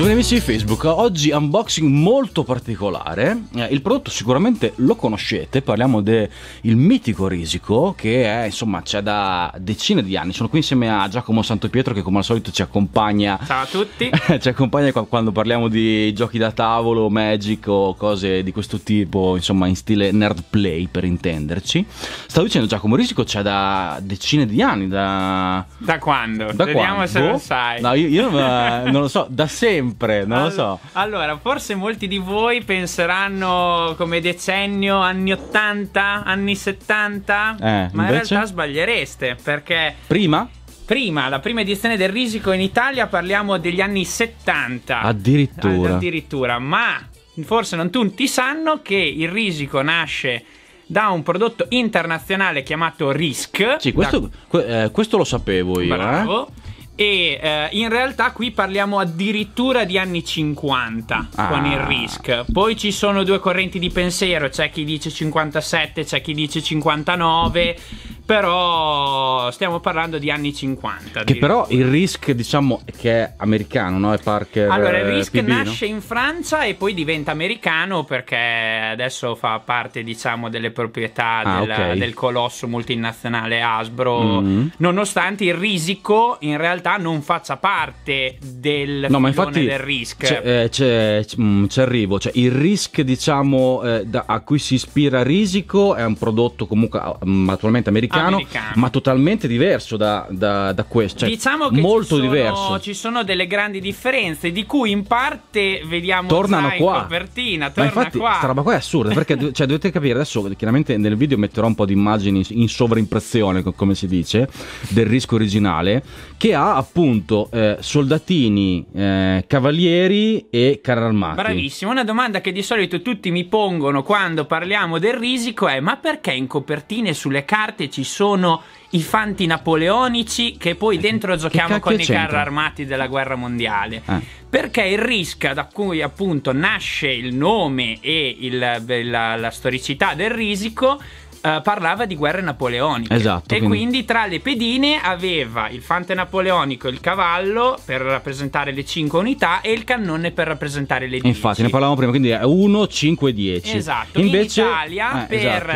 Giovani amici di Facebook, oggi unboxing molto particolare. Eh, il prodotto sicuramente lo conoscete, parliamo del mitico Risico che è, insomma c'è da decine di anni. Sono qui insieme a Giacomo Santopietro che come al solito ci accompagna. Ciao a tutti. ci accompagna quando parliamo di giochi da tavolo, Magic o cose di questo tipo, insomma in stile nerd play per intenderci. Stavo dicendo Giacomo Risico c'è da decine di anni, da... Da quando? Da Vediamo quando? se lo sai. No, io, io eh, non lo so, da sempre sempre, non All- lo so. Allora, forse molti di voi penseranno come decennio anni 80, anni 70, eh, ma invece? in realtà sbagliereste perché prima prima, la prima edizione del Risico in Italia parliamo degli anni 70. Addirittura. Addirittura, ma forse non tutti sanno che il Risico nasce da un prodotto internazionale chiamato RISC. Sì, questo, da... eh, questo lo sapevo io. Eh. Bravo. Eh? E eh, in realtà qui parliamo addirittura di anni 50 ah. con il RISC. Poi ci sono due correnti di pensiero, c'è chi dice 57, c'è chi dice 59 però stiamo parlando di anni 50. Che però il RISC, diciamo, che è americano, no? È Parker. Allora, il eh, RISC PB, nasce no? in Francia e poi diventa americano perché adesso fa parte, diciamo, delle proprietà ah, del, okay. del, colosso multinazionale Hasbro. Mm-hmm. Nonostante il risico in realtà non faccia parte del, no, ma infatti del RISC. C'è, eh, c'è, c'è mm, arrivo. Cioè, il RISC, diciamo, eh, da, a cui si ispira Risico è un prodotto comunque mm, attualmente americano americano, americano, ma totalmente diverso da, da, da questo. Cioè, diciamo che molto ci sono, diverso. Ci sono delle grandi differenze, di cui in parte vediamo tornano qua in copertina. Torna ma infatti, qua. questa roba qua è assurda perché cioè, dovete capire adesso. Chiaramente nel video metterò un po' di immagini in sovrimpressione, come si dice, del rischio originale, che ha appunto eh, soldatini, eh, cavalieri e carri armati. Bravissimo. Una domanda che di solito tutti mi pongono quando parliamo del risico è: ma perché in copertine sulle carte ci sono i fanti napoleonici che poi eh, dentro giochiamo con i carri armati della guerra mondiale. Ah. Perché il Risca, da cui appunto nasce il nome e il, la, la storicità del risico, eh, parlava di guerre napoleoniche. Esatto. E quindi... quindi... tra le pedine aveva il fante napoleonico, il cavallo per rappresentare le 5 unità e il cannone per rappresentare le 10. Infatti, ne parlavamo prima, quindi è 1, 5, 10. Esatto. Invece... In Italia, eh, per esatto.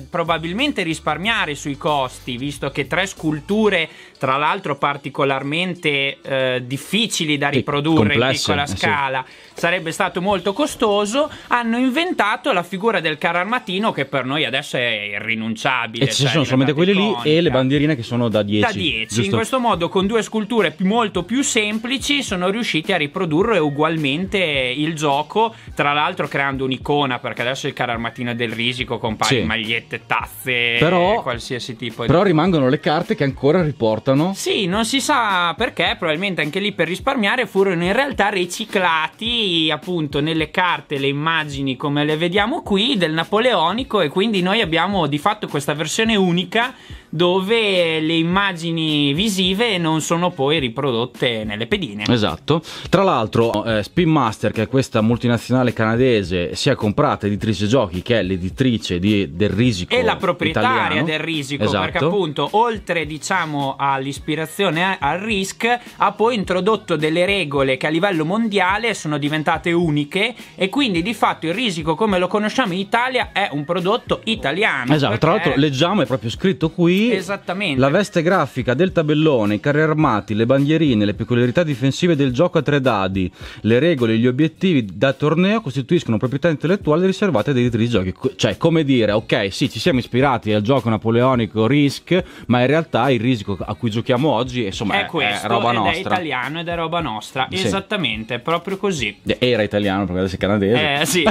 Eh, probabilmente risparmiare sui costi, visto che tre sculture, tra l'altro particolarmente uh, difficili da riprodurre in piccola scala, sì. sarebbe stato molto costoso, hanno inventato la figura del carro armatino che per noi adesso è irrinunciabile. E ci cioè, sono solamente quelle iconica. lì e le bandierine che sono da 10. Da 10. In questo modo, con due sculture molto più semplici, sono riusciti a riprodurre ugualmente il gioco. Tra l'altro, creando un'icona, perché adesso il cara armatino del risico compare sì. magliette, tazze, però, qualsiasi tipo. Però di... rimangono le carte che ancora riportano. Sì, non si sa perché, probabilmente anche lì per risparmiare, furono in realtà riciclati appunto nelle carte le immagini come le vediamo qui del napoleonico. E quindi noi abbiamo di fatto questa versione unica dove le immagini visive non sono poi riprodotte nelle pedine. Esatto. Tra l'altro, eh, Spin Master, che è questa multinazionale canadese, si è comprata editrice giochi, che è l'editrice di, del Risico. E la proprietaria italiano. del Risico, esatto. perché appunto, oltre diciamo all'ispirazione al Risk, ha poi introdotto delle regole che a livello mondiale sono diventate uniche e quindi di fatto il Risico come lo conosciamo in Italia è un prodotto italiano. Esatto, tra l'altro leggiamo, è proprio scritto qui Esattamente. la veste grafica del tabellone, i carri armati, le bandierine, le peculiarità difensive del gioco a tre dadi, le regole e gli obiettivi da torneo costituiscono proprietà intellettuale riservate ai editori di giochi. Cioè, come dire, ok, sì, ci siamo ispirati al gioco napoleonico Risk, ma in realtà il Risk a cui giochiamo oggi insomma, è, questo, è roba nostra. È italiano ed è roba nostra, sì. esattamente, proprio così. Eh, era italiano perché adesso è canadese. Eh, sì.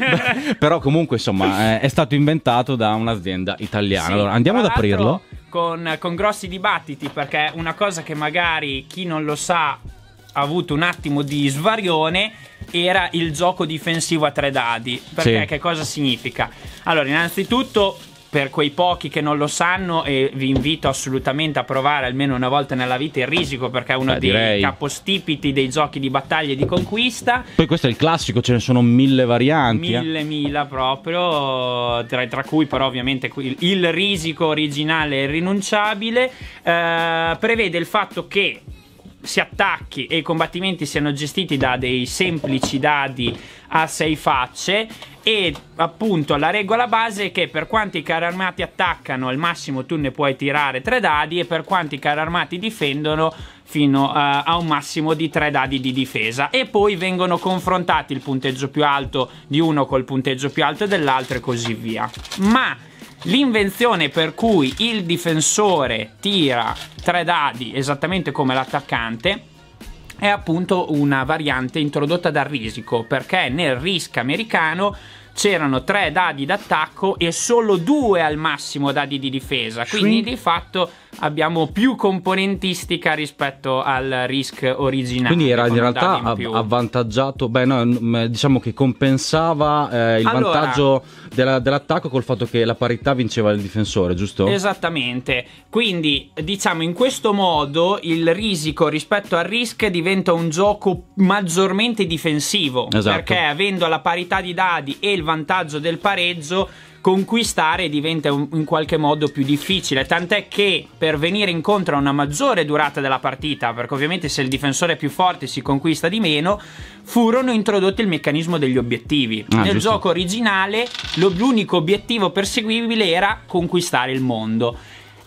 Però comunque, insomma, eh, è, stato inventato da un'azienda italiana. Sì. Allora, andiamo ad aprirlo farlo. Con, con grossi dibattiti, perché una cosa che magari chi non lo sa ha avuto un attimo di svarione era il gioco difensivo a tre dadi. Perché sì. che cosa significa? Allora, innanzitutto per quei pochi che non lo sanno e vi invito assolutamente a provare almeno una volta nella vita il risico perché è uno Beh, dei direi. capostipiti dei giochi di battaglia e di conquista. Poi questo è il classico, ce ne sono mille varianti. Eh. Mille, eh. mila proprio, tra, tra, cui però ovviamente il, il risico originale e irrinunciabile. Eh, prevede il fatto che si attacchi e i combattimenti siano gestiti da dei semplici dadi a sei facce e appunto la regola base è che per quanti carri armati attaccano al massimo tu ne puoi tirare tre dadi e per quanti carri armati difendono fino uh, a un massimo di tre dadi di difesa e poi vengono confrontati il punteggio più alto di uno col punteggio più alto dell'altro e così via ma L'invenzione per cui il difensore tira tre dadi esattamente come l'attaccante è appunto una variante introdotta dal risico perché nel risk americano c'erano tre dadi d'attacco e solo due al massimo dadi di difesa quindi di fatto abbiamo più componentistica rispetto al RISC originale. Quindi era in realtà in avvantaggiato, beh no, diciamo che compensava eh, il allora, vantaggio della, dell'attacco col fatto che la parità vinceva il difensore, giusto? Esattamente, quindi diciamo in questo modo il risico rispetto al RISC diventa un gioco maggiormente difensivo, esatto. perché avendo la parità di dadi e il vantaggio del pareggio conquistare diventa in qualche modo più difficile, tant'è che per venire incontro a una maggiore durata della partita, perché ovviamente se il difensore è più forte si conquista di meno, furono introdotti il meccanismo degli obiettivi. Ah, Nel giusto. gioco originale l'unico obiettivo perseguibile era conquistare il mondo.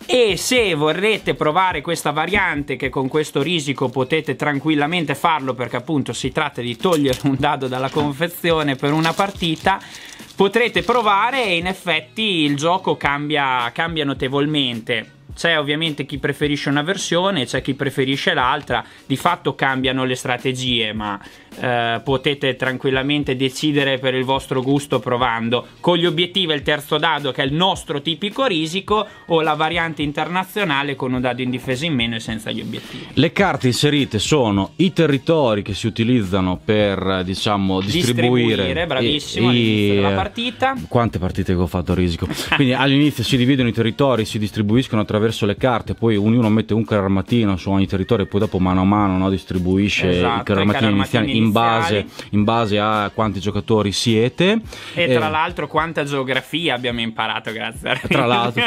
E se vorrete provare questa variante, che con questo risico potete tranquillamente farlo, perché appunto si tratta di togliere un dado dalla confezione per una partita, potrete provare e in effetti il gioco cambia, cambia notevolmente c'è ovviamente chi preferisce una versione, c'è chi preferisce l'altra, di fatto cambiano le strategie, ma eh, potete tranquillamente decidere per il vostro gusto provando con gli obiettivi il terzo dado che è il nostro tipico risico o la variante internazionale con un dado in difesa in meno e senza gli obiettivi. Le carte inserite sono i territori che si utilizzano per diciamo distribuire, distribuire bravissimo, e, e... della eh, partita. Quante partite che ho fatto a risico? Quindi all'inizio si dividono i territori, si distribuiscono attraverso attraverso le carte, poi ognuno mette un carro su ogni territorio e poi dopo mano a mano no, distribuisce esatto, i carri iniziali, in base, in base a quanti giocatori siete. E, e tra eh, l'altro quanta geografia abbiamo imparato grazie a Ray. Tra l'altro,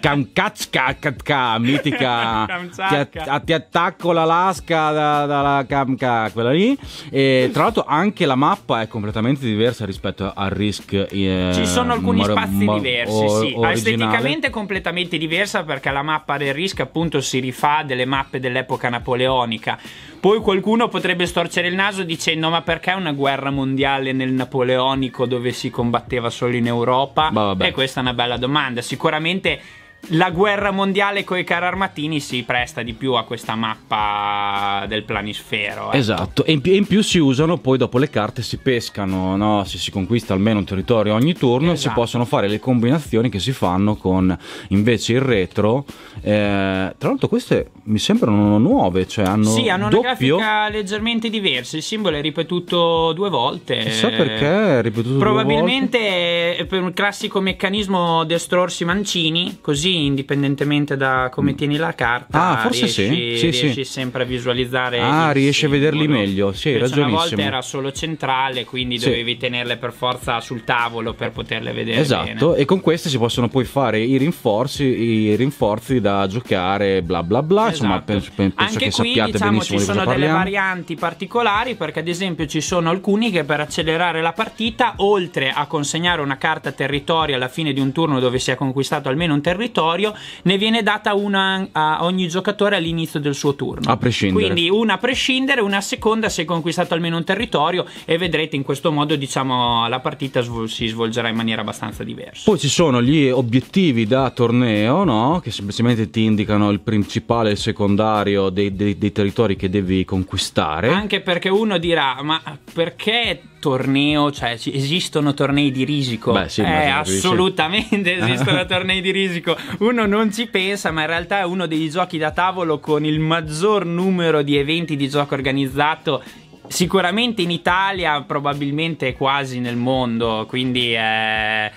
Kamkatska, katka, mitica, ti, att- ti attacco l'Alaska dalla da Kamka, quella lì. E tra l'altro anche la mappa è completamente diversa rispetto al Risk. Eh, Ci sono alcuni mar- spazi ma- diversi, o- sì. Originale. Esteticamente completamente diversa perché la la mappa del RISC appunto si rifà delle mappe dell'epoca napoleonica. Poi qualcuno potrebbe storcere il naso dicendo ma perché una guerra mondiale nel napoleonico dove si combatteva solo in Europa? E questa è una bella domanda. Sicuramente la guerra mondiale con i carri armatini si presta di più a questa mappa del planisfero. Eh. Esatto, e in, più, in più si usano poi dopo le carte, si pescano, no? se si conquista almeno un territorio ogni turno, esatto. si possono fare le combinazioni che si fanno con invece il retro. Eh, tra l'altro queste mi sembrano nuove, cioè hanno... Sì, hanno doppio... una grafica leggermente diversa, il simbolo è ripetuto due volte. Chissà perché è ripetuto due volte. Probabilmente per un classico meccanismo destrorsi mancini, così indipendentemente da come mm. tieni la carta, ah, forse riesci, sì. Sì, riesci sì. sempre a visualizzare. Ah, riesci a vederli meglio. Sì, Invece ragionissimo. Una volta era solo centrale, quindi sì. dovevi tenerle per forza sul tavolo per poterle vedere. Esatto, bene. e con queste si possono poi fare i rinforzi, i rinforzi da giocare, bla bla bla. Esatto. Insomma, penso, penso Anche che qui, sappiate diciamo, benissimo ci sono delle varianti particolari, perché ad esempio ci sono alcuni che per accelerare la partita, oltre a consegnare una carta territorio alla fine di un turno dove si è conquistato almeno un territorio, obbligatorio, ne viene data una a ogni giocatore all'inizio del suo turno. A prescindere. Quindi una a prescindere, una seconda se hai conquistato almeno un territorio e vedrete in questo modo diciamo la partita svol- si svolgerà in maniera abbastanza diversa. Poi ci sono gli obiettivi da torneo, no? che semplicemente ti indicano il principale e il secondario dei, dei, dei territori che devi conquistare. Anche perché uno dirà ma perché torneo, cioè esistono tornei di risico. Beh, sì, eh, assolutamente esistono tornei di risico. Uno non ci pensa, ma in realtà è uno dei giochi da tavolo con il maggior numero di eventi di gioco organizzato sicuramente in Italia, probabilmente quasi nel mondo, quindi è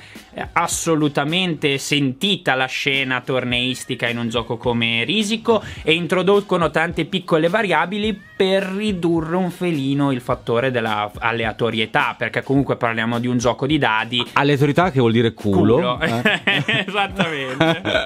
assolutamente sentita la scena torneistica in un gioco come Risico e introducono tante piccole variabili per ridurre un felino il fattore della aleatorietà, perché comunque parliamo di un gioco di dadi. Aleatorietà che vuol dire culo. culo. Eh. Esattamente.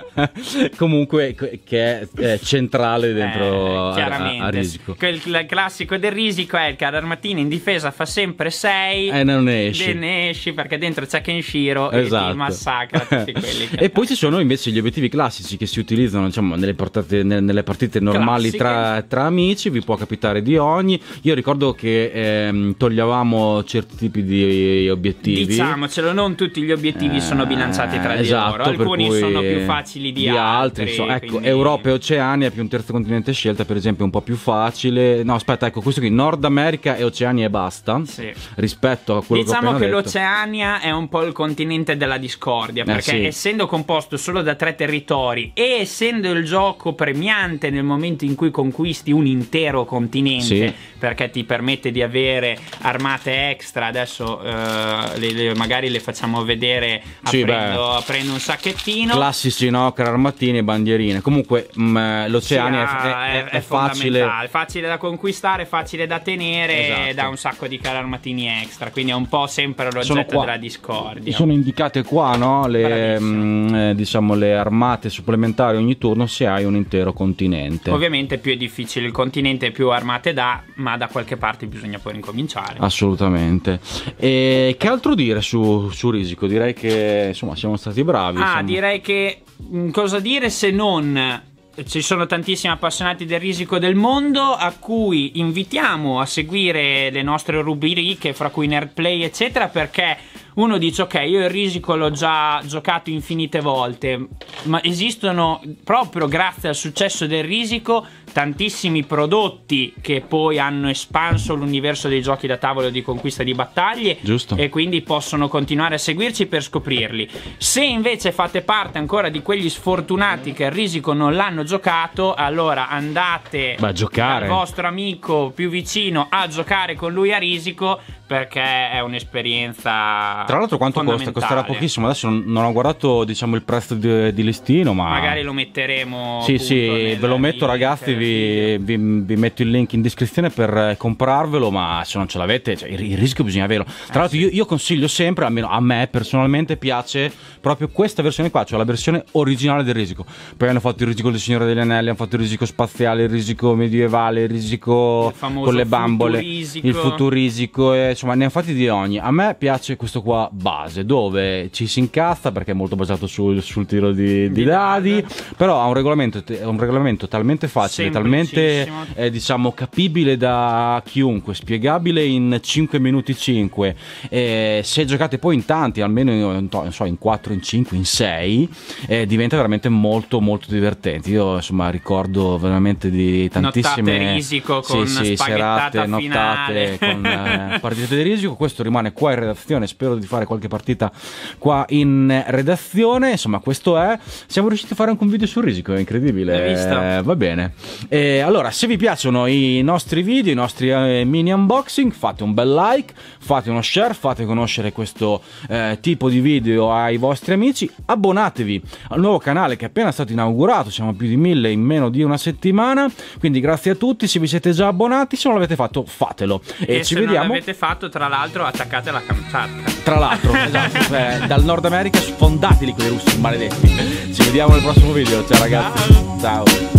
comunque che è eh, centrale eh, dentro eh, chiaramente. A, a risico. Il classico del risico è che ad Armatini in difesa fa sempre 6 e eh, non esci. E ne esci perché dentro c'è Kenshiro esatto. e ti esatto. massacra tutti quelli. Che e poi ci sono invece gli obiettivi classici che si utilizzano diciamo, nelle, portate, nelle, partite normali tra, tra amici, vi può capitare evitare di ogni. Io ricordo che ehm, togliavamo certi tipi di obiettivi. Diciamocelo, non tutti gli obiettivi eh, sono bilanciati tra di esatto, loro, alcuni sono più facili di, di altri. altri insomma, ecco, quindi... Ecco, Europa e Oceania più un terzo continente scelta, per esempio, è un po' più facile. No, aspetta, ecco, questo qui Nord America e Oceania e basta. Sì. Rispetto a quello diciamo che ho Diciamo che l'Oceania è un po' il continente della discordia, eh, perché eh, sì. essendo composto solo da tre territori e essendo il gioco premiante nel momento in cui conquisti un intero continente continente sì. perché ti permette di avere armate extra. Adesso eh, le, le, magari le facciamo vedere aprendo, sì, aprendo un sacchettino. Classici no, armatine e bandierine. Comunque mh, mm, l'Oceania sì, ah, è, è, è, è facile. facile da conquistare, facile da tenere esatto. e dà un sacco di cararmatini extra. Quindi è un po' sempre l'oggetto della discordia. Sono indicate qua no, le, mh, mm, eh, diciamo, le armate supplementari ogni turno se hai un intero continente. Ovviamente più è difficile il continente, più armate armate dà, ma da qualche parte bisogna poi ricominciare. Assolutamente. E che altro dire su, su Risico? Direi che insomma siamo stati bravi. Ah, insomma. direi che mm, cosa dire se non ci sono tantissimi appassionati del risico del mondo a cui invitiamo a seguire le nostre rubriche, fra cui Nerdplay, eccetera, perché uno dice ok, io il risico l'ho già giocato infinite volte, ma esistono proprio grazie al successo del risico tantissimi prodotti che poi hanno espanso l'universo dei giochi da tavolo di conquista di battaglie Giusto. e quindi possono continuare a seguirci per scoprirli. Se invece fate parte ancora di quegli sfortunati che a Risico non l'hanno giocato, allora andate Beh, giocare. dal vostro amico più vicino a giocare con lui a Risico perché è un'esperienza Tra l'altro quanto costa? Costerà pochissimo, adesso non, ho guardato diciamo il prezzo di, di listino, ma magari lo metteremo Sì, sì, ve lo metto link. ragazzi, vi vi, vi, metto il link in descrizione per eh, comprarvelo, ma se non ce l'avete, cioè, il, il, rischio bisogna averlo. Tra eh, l'altro, io, io, consiglio sempre, almeno a me personalmente, piace proprio questa versione qua, cioè la versione originale del risico. Poi hanno fatto il risico del Signore degli Anelli, hanno fatto il risico spaziale, il risico medievale, il risico con le bambole, futurisico. il futurisico, e, eh, insomma, ne hanno fatti di ogni. A me piace questo qua base, dove ci si incazza perché è molto basato sul, sul tiro di, di, di dadi, però ha un regolamento, un regolamento talmente facile. Sì talmente eh, diciamo capibile da chiunque, spiegabile in 5 minuti 5. Eh, se giocate poi in tanti, almeno in, so, in 4, in 5, in 6, eh, diventa veramente molto molto divertente. Io insomma ricordo veramente di tantissime nottate risico con sì, sì, serate, finale. nottate con eh, partite di risico. Questo rimane qua in redazione, spero di fare qualche partita qua in redazione. Insomma, questo è. Siamo riusciti a fare anche un video sul risico, è incredibile. L'hai vista? Eh, va bene. E eh, allora, se vi piacciono i nostri video, i nostri eh, mini unboxing, fate un bel like, fate uno share, fate conoscere questo eh, tipo di video ai vostri amici, abbonatevi al nuovo canale che è appena stato inaugurato, siamo più di mille in meno di una settimana, quindi grazie a tutti, se vi siete già abbonati, se non l'avete fatto fatelo. E, e ci se vediamo. Se l'avete fatto, tra l'altro, attaccate la campanella. Tra l'altro, esatto, cioè, dal Nord America sfondateli quei russi maledetti. Ci vediamo nel prossimo video, ciao ragazzi. ciao. ciao.